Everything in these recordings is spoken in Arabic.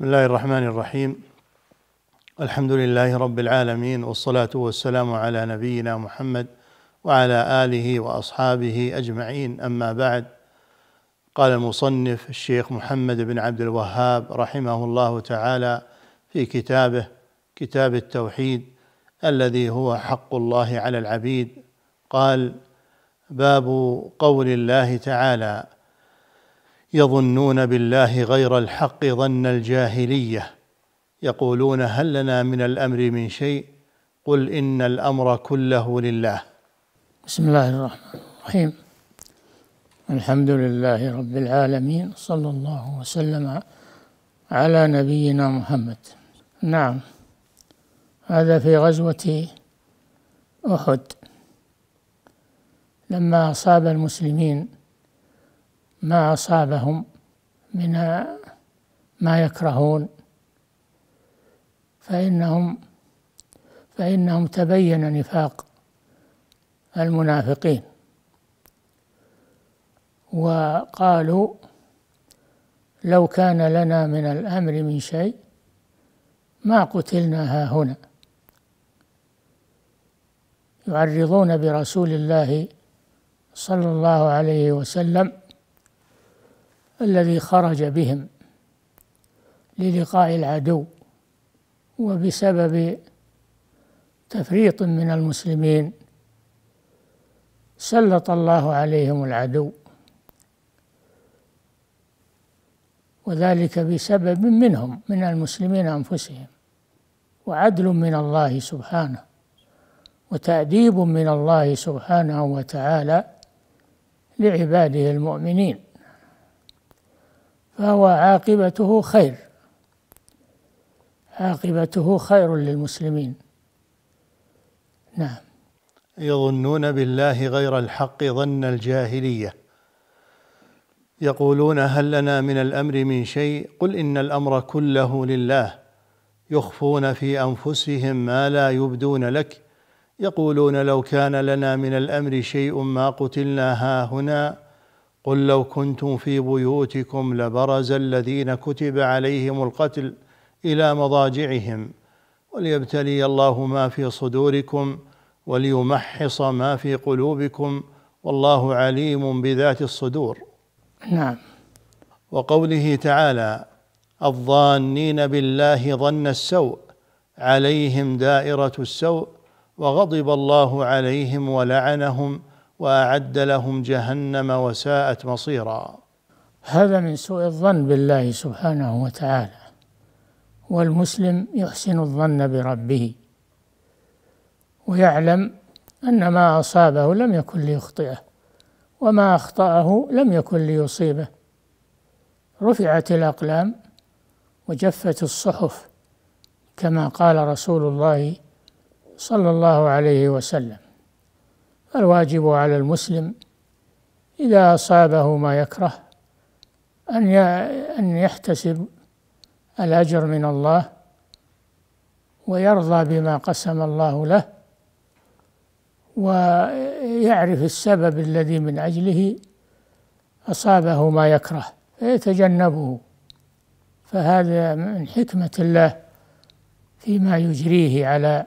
بسم الله الرحمن الرحيم الحمد لله رب العالمين والصلاه والسلام على نبينا محمد وعلى اله واصحابه اجمعين اما بعد قال المصنف الشيخ محمد بن عبد الوهاب رحمه الله تعالى في كتابه كتاب التوحيد الذي هو حق الله على العبيد قال باب قول الله تعالى يظنون بالله غير الحق ظن الجاهليه يقولون هل لنا من الامر من شيء قل ان الامر كله لله بسم الله الرحمن الرحيم الحمد لله رب العالمين صلى الله وسلم على نبينا محمد نعم هذا في غزوه احد لما اصاب المسلمين ما أصابهم من ما يكرهون فإنهم فإنهم تبين نفاق المنافقين وقالوا لو كان لنا من الأمر من شيء ما قتلنا ها هنا يعرضون برسول الله صلى الله عليه وسلم الذي خرج بهم للقاء العدو وبسبب تفريط من المسلمين سلط الله عليهم العدو وذلك بسبب منهم من المسلمين انفسهم وعدل من الله سبحانه وتاديب من الله سبحانه وتعالى لعباده المؤمنين فهو عاقبته خير عاقبته خير للمسلمين نعم يظنون بالله غير الحق ظن الجاهليه يقولون هل لنا من الامر من شيء قل ان الامر كله لله يخفون في انفسهم ما لا يبدون لك يقولون لو كان لنا من الامر شيء ما قتلنا هنا قل لو كنتم في بيوتكم لبرز الذين كتب عليهم القتل الى مضاجعهم وليبتلي الله ما في صدوركم وليمحص ما في قلوبكم والله عليم بذات الصدور نعم وقوله تعالى الظانين بالله ظن السوء عليهم دائره السوء وغضب الله عليهم ولعنهم واعد لهم جهنم وساءت مصيرا هذا من سوء الظن بالله سبحانه وتعالى والمسلم يحسن الظن بربه ويعلم ان ما اصابه لم يكن ليخطئه وما اخطاه لم يكن ليصيبه رفعت الاقلام وجفت الصحف كما قال رسول الله صلى الله عليه وسلم فالواجب على المسلم إذا أصابه ما يكره أن أن يحتسب الأجر من الله ويرضى بما قسم الله له ويعرف السبب الذي من أجله أصابه ما يكره فيتجنبه فهذا من حكمة الله فيما يجريه على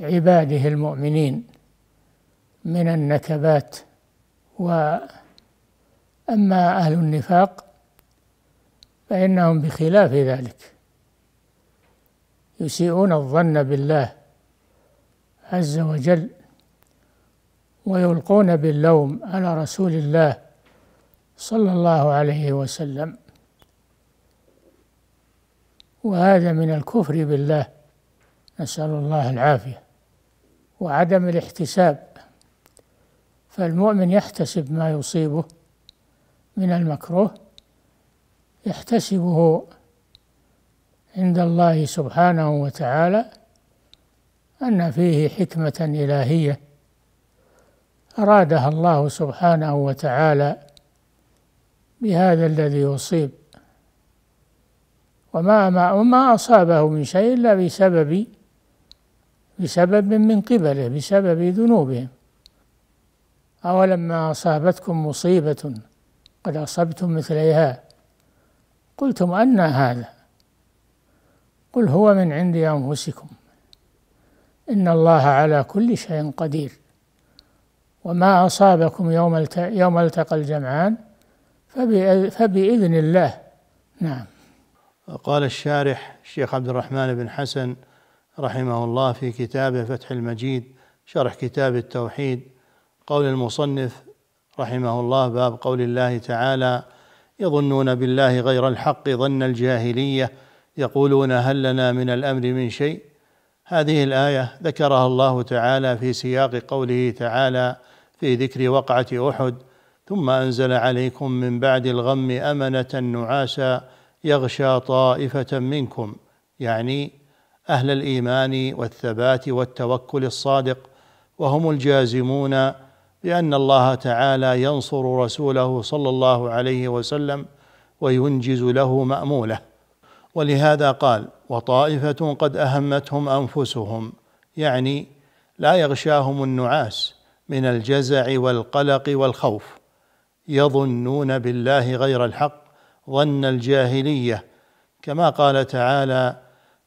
عباده المؤمنين من النكبات وأما أهل النفاق فإنهم بخلاف ذلك يسيئون الظن بالله عز وجل ويلقون باللوم على رسول الله صلى الله عليه وسلم وهذا من الكفر بالله نسأل الله العافية وعدم الاحتساب فالمؤمن يحتسب ما يصيبه من المكروه يحتسبه عند الله سبحانه وتعالى أن فيه حكمة إلهية أرادها الله سبحانه وتعالى بهذا الذي يصيب وما ما وما أصابه من شيء إلا بسبب بسبب من قبله بسبب ذنوبهم أولما أصابتكم مصيبة قد أصبتم مثليها قلتم أن هذا قل هو من عند أنفسكم إن الله على كل شيء قدير وما أصابكم يوم يوم التقى الجمعان فبإذن الله نعم قال الشارح الشيخ عبد الرحمن بن حسن رحمه الله في كتابه فتح المجيد شرح كتاب التوحيد قول المصنف رحمه الله باب قول الله تعالى يظنون بالله غير الحق ظن الجاهليه يقولون هل لنا من الامر من شيء هذه الايه ذكرها الله تعالى في سياق قوله تعالى في ذكر وقعه احد ثم انزل عليكم من بعد الغم امنه نعاسا يغشى طائفه منكم يعني اهل الايمان والثبات والتوكل الصادق وهم الجازمون لأن الله تعالى ينصر رسوله صلى الله عليه وسلم وينجز له مأموله ولهذا قال وطائفة قد أهمتهم أنفسهم يعني لا يغشاهم النعاس من الجزع والقلق والخوف يظنون بالله غير الحق ظن الجاهليه كما قال تعالى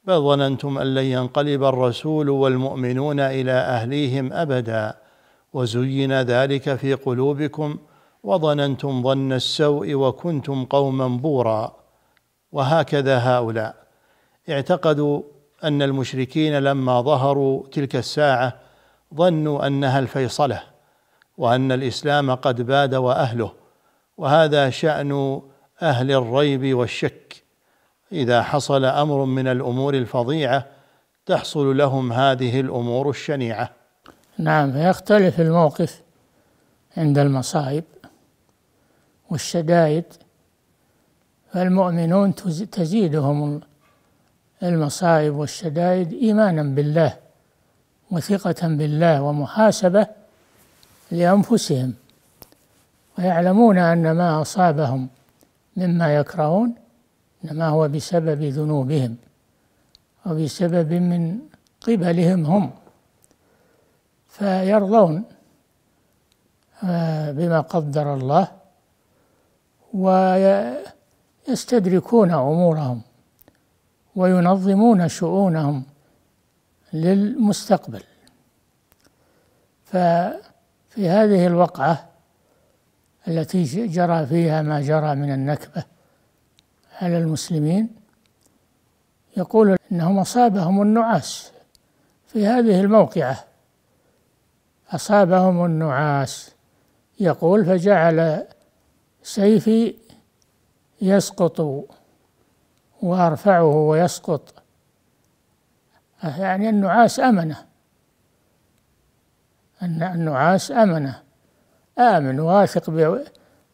بل ظننتم ان لن ينقلب الرسول والمؤمنون الى اهليهم ابدا وزين ذلك في قلوبكم وظننتم ظن السوء وكنتم قوما بورا وهكذا هؤلاء اعتقدوا ان المشركين لما ظهروا تلك الساعه ظنوا انها الفيصله وان الاسلام قد باد واهله وهذا شان اهل الريب والشك اذا حصل امر من الامور الفظيعه تحصل لهم هذه الامور الشنيعه نعم يختلف الموقف عند المصائب والشدائد فالمؤمنون تزيدهم المصائب والشدائد إيمانا بالله وثقة بالله ومحاسبة لأنفسهم ويعلمون أن ما أصابهم مما يكرهون إنما هو بسبب ذنوبهم وبسبب من قبلهم هم فيرضون آه، بما قدر الله ويستدركون أمورهم وينظمون شؤونهم للمستقبل ففي هذه الوقعة التي جرى فيها ما جرى من النكبة على المسلمين يقول أنهم أصابهم النعاس في هذه الموقعة أصابهم النعاس يقول فجعل سيفي يسقط وأرفعه ويسقط يعني النعاس أمنة أن النعاس أمنة آمن واثق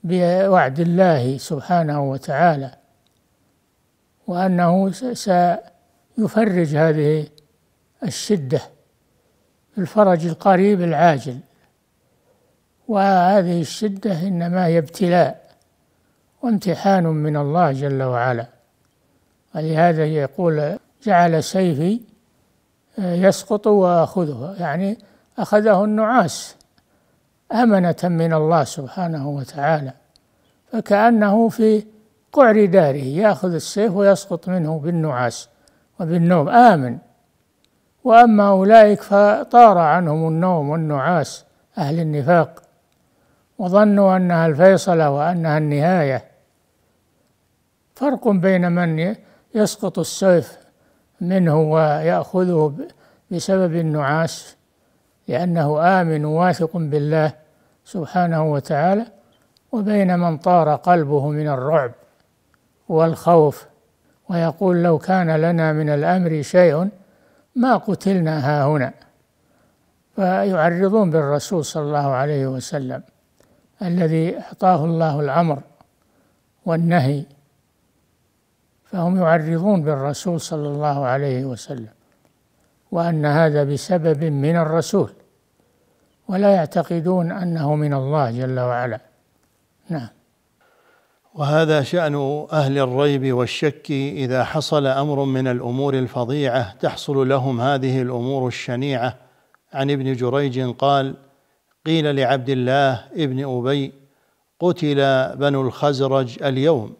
بوعد الله سبحانه وتعالى وأنه سيفرج هذه الشدة الفرج القريب العاجل وهذه الشدة إنما هي ابتلاء وامتحان من الله جل وعلا ولهذا يقول جعل سيفي آه، يسقط وأخذه يعني أخذه النعاس أمنة من الله سبحانه وتعالى فكأنه في قعر داره يأخذ السيف ويسقط منه بالنعاس وبالنوم آمن وأما أولئك فطار عنهم النوم والنعاس أهل النفاق وظنوا أنها الفيصلة وأنها النهاية فرق بين من يسقط السيف منه ويأخذه بسبب النعاس لأنه آمن واثق بالله سبحانه وتعالى وبين من طار قلبه من الرعب والخوف ويقول لو كان لنا من الأمر شيء ما قتلنا ها هنا فيعرضون بالرسول صلى الله عليه وسلم الذي أعطاه الله الأمر والنهي فهم يعرضون بالرسول صلى الله عليه وسلم وأن هذا بسبب من الرسول ولا يعتقدون أنه من الله جل وعلا نعم وهذا شأن أهل الريب والشك إذا حصل أمر من الأمور الفظيعة تحصل لهم هذه الأمور الشنيعة عن ابن جريج قال قيل لعبد الله ابن أبي قتل بنو الخزرج اليوم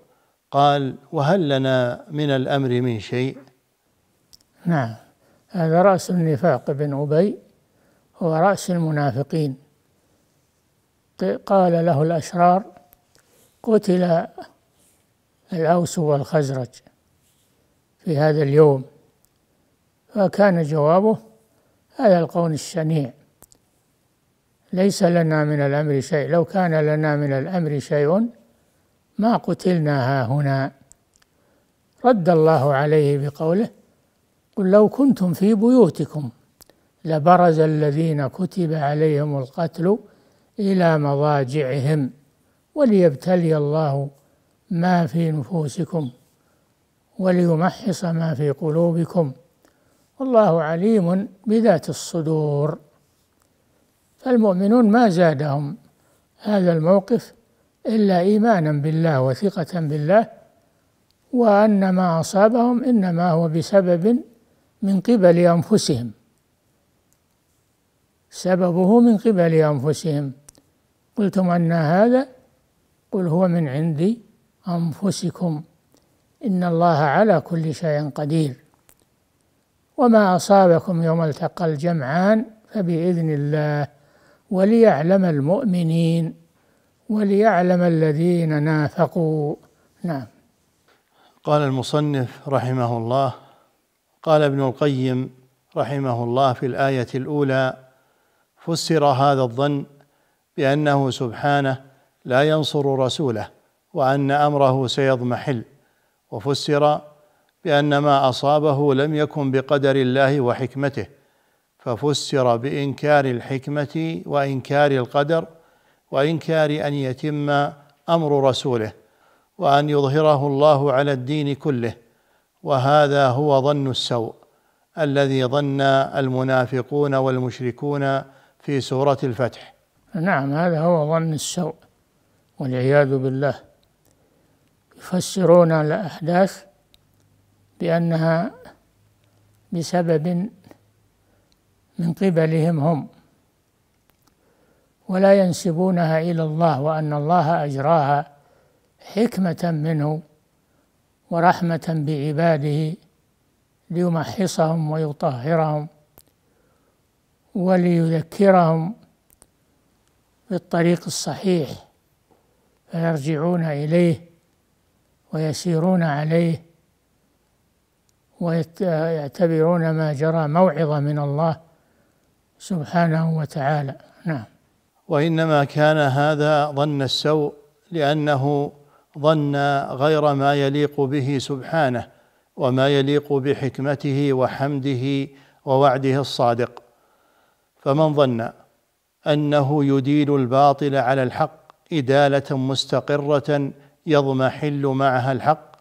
قال وهل لنا من الأمر من شيء نعم هذا رأس النفاق بن أبي هو رأس المنافقين قال له الأشرار قتل الأوس والخزرج في هذا اليوم فكان جوابه هذا القول الشنيع ليس لنا من الأمر شيء لو كان لنا من الأمر شيء ما قتلنا ها هنا رد الله عليه بقوله قل لو كنتم في بيوتكم لبرز الذين كتب عليهم القتل إلى مضاجعهم وليبتلي الله ما في نفوسكم وليمحص ما في قلوبكم والله عليم بذات الصدور فالمؤمنون ما زادهم هذا الموقف إلا إيمانا بالله وثقة بالله وأن ما أصابهم إنما هو بسبب من قبل أنفسهم سببه من قبل أنفسهم قلتم أن هذا قل هو من عند أنفسكم إن الله على كل شيء قدير وما أصابكم يوم التقى الجمعان فبإذن الله وليعلم المؤمنين وليعلم الذين نافقوا نعم قال المصنف رحمه الله قال ابن القيم رحمه الله في الآية الأولى فسر هذا الظن بأنه سبحانه لا ينصر رسوله وان امره سيضمحل وفسر بان ما اصابه لم يكن بقدر الله وحكمته ففسر بانكار الحكمه وانكار القدر وانكار ان يتم امر رسوله وان يظهره الله على الدين كله وهذا هو ظن السوء الذي ظن المنافقون والمشركون في سوره الفتح نعم هذا هو ظن السوء والعياذ بالله يفسرون الأحداث بأنها بسبب من قبلهم هم ولا ينسبونها إلى الله وأن الله أجراها حكمة منه ورحمة بعباده ليمحصهم ويطهرهم وليذكرهم بالطريق الصحيح فيرجعون إليه ويسيرون عليه ويعتبرون ما جرى موعظة من الله سبحانه وتعالى نعم وإنما كان هذا ظن السوء لأنه ظن غير ما يليق به سبحانه وما يليق بحكمته وحمده ووعده الصادق فمن ظن انه يديل الباطل على الحق إدالة مستقرة يضمحل معها الحق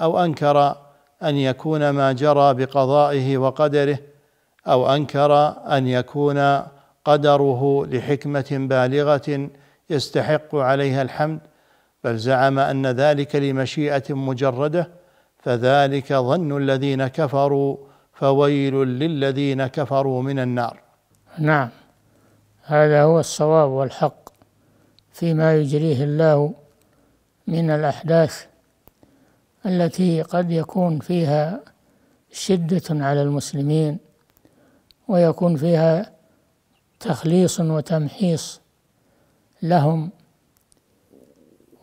أو أنكر أن يكون ما جرى بقضائه وقدره أو أنكر أن يكون قدره لحكمة بالغة يستحق عليها الحمد بل زعم أن ذلك لمشيئة مجردة فذلك ظن الذين كفروا فويل للذين كفروا من النار نعم هذا هو الصواب والحق فيما يجريه الله من الأحداث التي قد يكون فيها شدة على المسلمين ويكون فيها تخليص وتمحيص لهم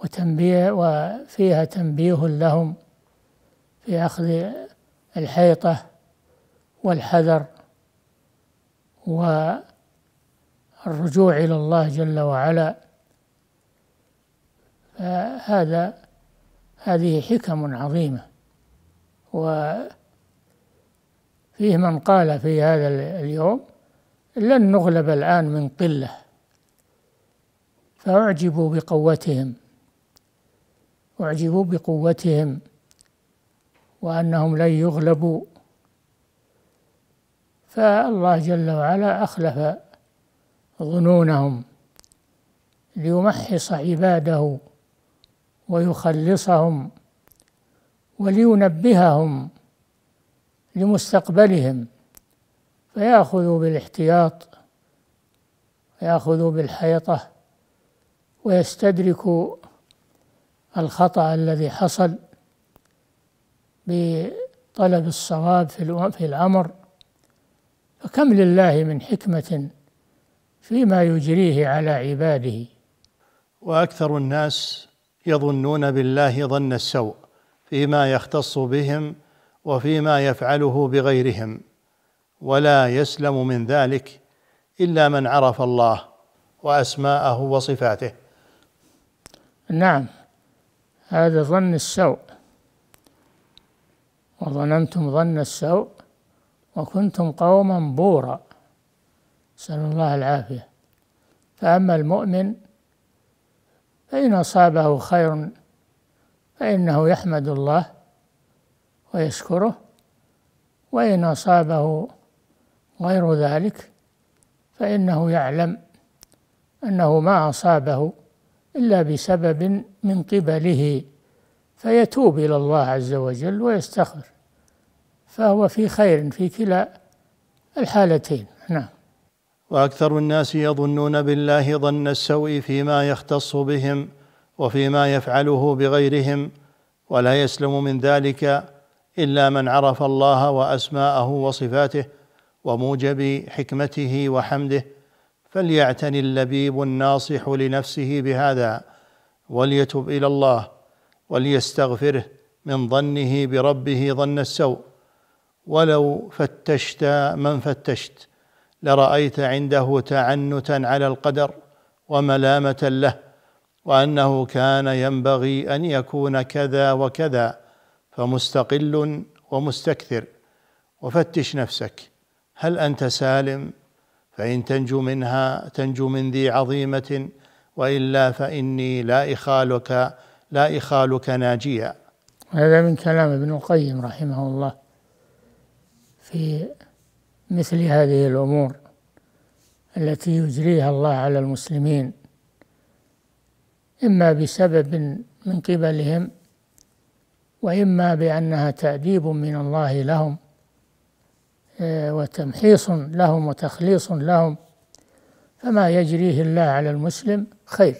وتنبيه وفيها تنبيه لهم في أخذ الحيطة والحذر والرجوع إلى الله جل وعلا هذا هذه حكم عظيمة وفيه من قال في هذا اليوم لن نغلب الآن من قلة فأعجبوا بقوتهم أعجبوا بقوتهم وأنهم لن يغلبوا فالله جل وعلا أخلف ظنونهم ليمحص عباده ويخلصهم ولينبههم لمستقبلهم فيأخذوا بالاحتياط يأخذوا بالحيطة ويستدركوا الخطأ الذي حصل بطلب الصواب في الأمر فكم لله من حكمة فيما يجريه على عباده وأكثر الناس يظنون بالله ظن السوء فيما يختص بهم وفيما يفعله بغيرهم ولا يسلم من ذلك الا من عرف الله واسماءه وصفاته نعم هذا ظن السوء وظننتم ظن السوء وكنتم قوما بورا نسال الله العافيه فاما المؤمن فإن أصابه خير فإنه يحمد الله ويشكره وإن أصابه غير ذلك فإنه يعلم أنه ما أصابه إلا بسبب من قبله فيتوب إلى الله عز وجل ويستغفر فهو في خير في كلا الحالتين نعم واكثر الناس يظنون بالله ظن السوء فيما يختص بهم وفيما يفعله بغيرهم ولا يسلم من ذلك الا من عرف الله واسماءه وصفاته وموجب حكمته وحمده فليعتني اللبيب الناصح لنفسه بهذا وليتب الى الله وليستغفره من ظنه بربه ظن السوء ولو فتشت من فتشت لرأيت عنده تعنتا على القدر وملامة له وأنه كان ينبغي أن يكون كذا وكذا فمستقل ومستكثر وفتش نفسك هل أنت سالم فإن تنجو منها تنجو من ذي عظيمة وإلا فإني لا إخالك لا إخالك ناجيا هذا من كلام ابن القيم رحمه الله في مثل هذه الأمور التي يجريها الله على المسلمين إما بسبب من قبلهم وإما بأنها تأديب من الله لهم آه، وتمحيص لهم وتخليص لهم فما يجريه الله على المسلم خير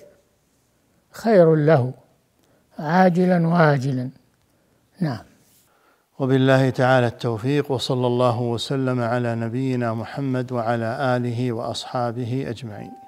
خير له عاجلا واجلا نعم وبالله تعالى التوفيق وصلى الله وسلم على نبينا محمد وعلى اله واصحابه اجمعين